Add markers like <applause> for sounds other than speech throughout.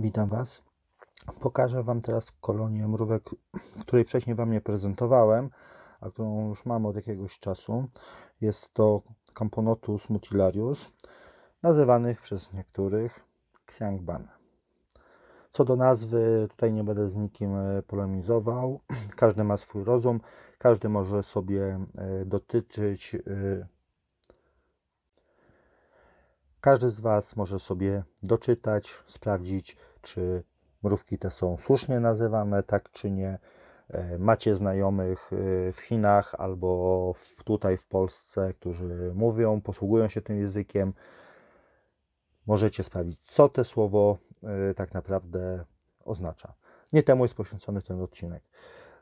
Witam Was. Pokażę Wam teraz kolonię mrówek, której wcześniej Wam nie prezentowałem, a którą już mam od jakiegoś czasu. Jest to Camponotus mutilarius, nazywanych przez niektórych Xiangban. Co do nazwy, tutaj nie będę z nikim e, polemizował. <clears throat> Każdy ma swój rozum, każdy może sobie e, dotyczyć. E, każdy z Was może sobie doczytać, sprawdzić czy mrówki te są słusznie nazywane, tak czy nie. E, macie znajomych e, w Chinach albo w, tutaj w Polsce, którzy mówią, posługują się tym językiem. Możecie sprawdzić, co to słowo e, tak naprawdę oznacza. Nie temu jest poświęcony ten odcinek.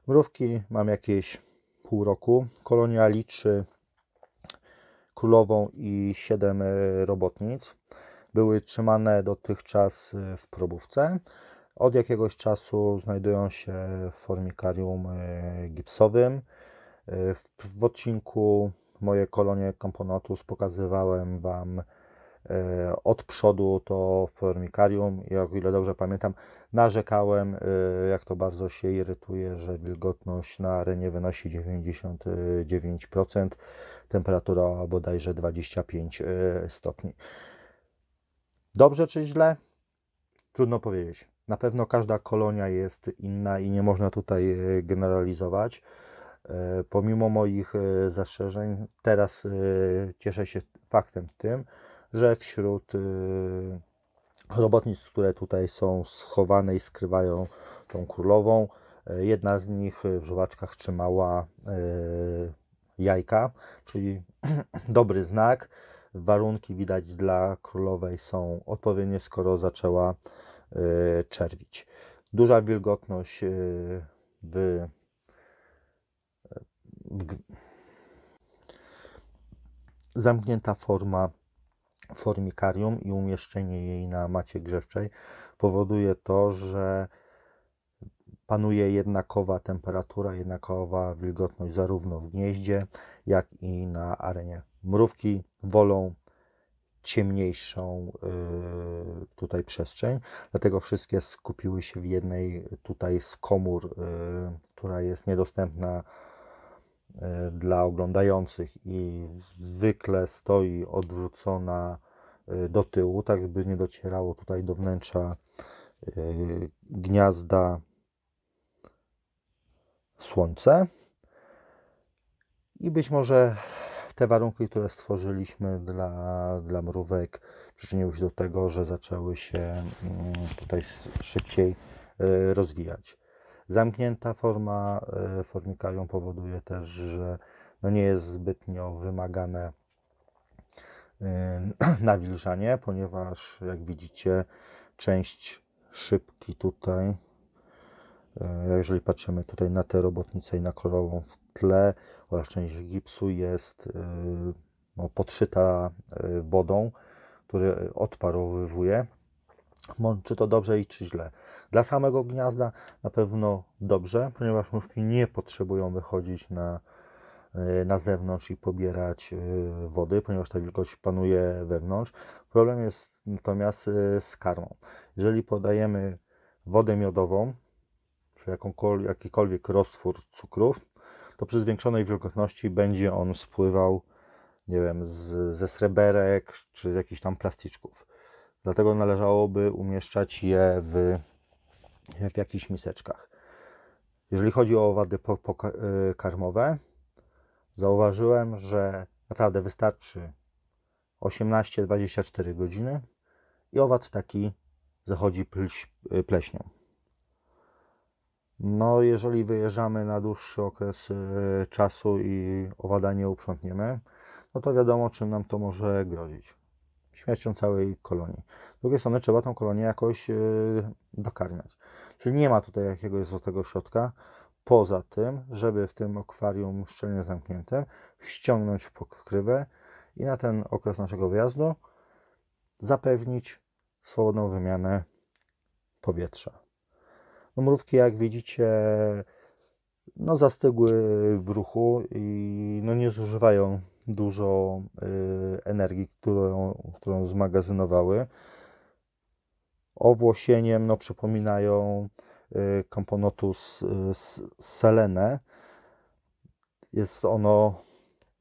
Mrówki mam jakieś pół roku. Kolonia liczy królową i siedem robotnic były trzymane dotychczas y, w probówce. Od jakiegoś czasu znajdują się w formikarium y, gipsowym. Y, w odcinku moje kolonie komponatus pokazywałem Wam od przodu to formikarium. Jak o ile dobrze pamiętam, narzekałem, jak to bardzo się irytuje, że wilgotność na arenie wynosi 99%, temperatura bodajże 25 stopni. Dobrze czy źle? Trudno powiedzieć. Na pewno każda kolonia jest inna i nie można tutaj e, generalizować. E, pomimo moich e, zastrzeżeń, teraz cieszę się faktem tym, że wśród robotnic, które tutaj są schowane i skrywają tą królową, jedna z nich w żuwaczkach trzymała jajka, czyli <clears throat> dobry znak. Warunki widać dla królowej są odpowiednie, skoro zaczęła y, czerwić. Duża wilgotność y, w, y, w zamknięta forma formikarium i umieszczenie jej na macie grzewczej powoduje to, że panuje jednakowa temperatura, jednakowa wilgotność zarówno w gnieździe, jak i na arenie. Mrówki wolą ciemniejszą y, tutaj przestrzeń, dlatego wszystkie skupiły się w jednej tutaj z komór, y, która jest niedostępna y, dla oglądających i zwykle stoi odwrócona y, do tyłu, tak by nie docierało tutaj do wnętrza y, gniazda słońce. I być może te warunki, które stworzyliśmy dla, dla mrówek przyczyniły się do tego, że zaczęły się mm, tutaj szybciej y, rozwijać. Zamknięta forma y, formikarium powoduje też, że no nie jest zbytnio wymagane y, <clears throat> nawilżanie, ponieważ jak widzicie część szybki tutaj E, jeżeli patrzymy tutaj na tę robotnicę i na kolorową w tle oraz część gipsu jest e, no, podszyta e, wodą, który odparowywuje. Czy to dobrze i czy źle? Dla samego gniazda na pewno dobrze, ponieważ mrówki nie potrzebują wychodzić na, na zewnątrz i pobierać wody, ponieważ ta wilgoć panuje wewnątrz. Problem jest natomiast z karmą. Jeżeli podajemy wodę miodową, czy jakikolwiek roztwór cukrów, to przy zwiększonej wilgotności będzie on spływał, nie wiem, z, ze sreberek czy z jakichś tam plasticzków. Dlatego należałoby umieszczać je w, w jakichś miseczkach. Jeżeli chodzi o owady pokarmowe, y, zauważyłem, że naprawdę wystarczy 18-24 godziny i owad taki zachodzi y, pleśnią. No, jeżeli wyjeżdżamy na dłuższy okres e, czasu i owada nie uprzątniemy, no to wiadomo, czym nam to może grozić. Śmiercią całej kolonii. Z drugiej strony trzeba tą kolonię jakoś e, dokarmiać. Czyli nie ma tutaj jakiegoś złotego środka, poza tym, żeby w tym akwarium szczelnie zamkniętym ściągnąć pokrywę i na ten okres naszego wyjazdu zapewnić swobodną wymianę powietrza. No, mrówki, jak widzicie, no, zastygły w ruchu i no, nie zużywają dużo y, energii, którą, którą zmagazynowały. Owłosieniem no, przypominają y, z y, Jest ono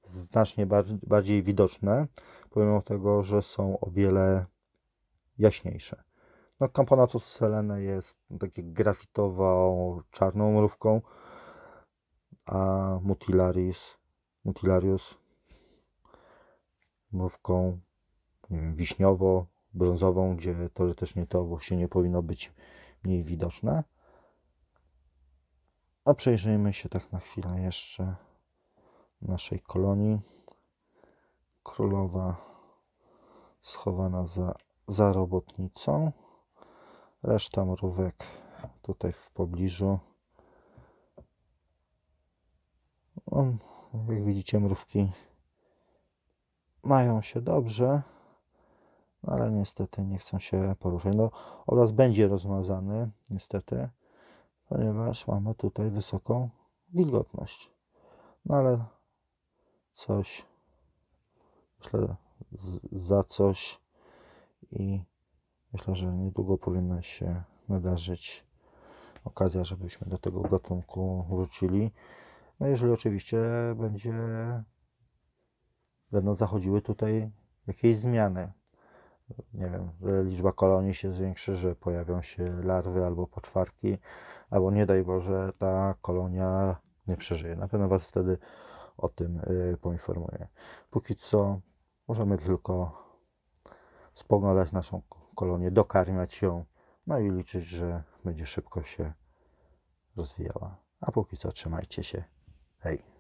znacznie bardziej, bardziej widoczne, pomimo tego, że są o wiele jaśniejsze. No, Camponato Selene jest takie grafitową, czarną mrówką, a Mutilaris, Mutilarius mrówką, nie wiem, wiśniowo, brązową, gdzie teoretycznie to właśnie nie powinno być mniej widoczne. A przejrzyjmy się tak na chwilę jeszcze naszej kolonii. Królowa schowana za, za robotnicą. Reszta mrówek tutaj w pobliżu. No, jak widzicie, mrówki mają się dobrze, no, ale niestety nie chcą się poruszać. No, obraz będzie rozmazany, niestety, ponieważ mamy tutaj wysoką wilgotność. No ale coś, myślę, za coś i Myślę, że niedługo powinna się nadarzyć okazja, żebyśmy do tego gatunku wrócili. No jeżeli oczywiście będzie będą zachodziły tutaj jakieś zmiany. Nie wiem, że liczba kolonii się zwiększy, że pojawią się larwy albo poczwarki, albo nie daj Boże, ta kolonia nie przeżyje. Na pewno Was wtedy o tym y, poinformuję. Póki co możemy tylko spoglądać naszą kolonię, dokarmiać ją, no i liczyć, że będzie szybko się rozwijała. A póki co trzymajcie się. Hej!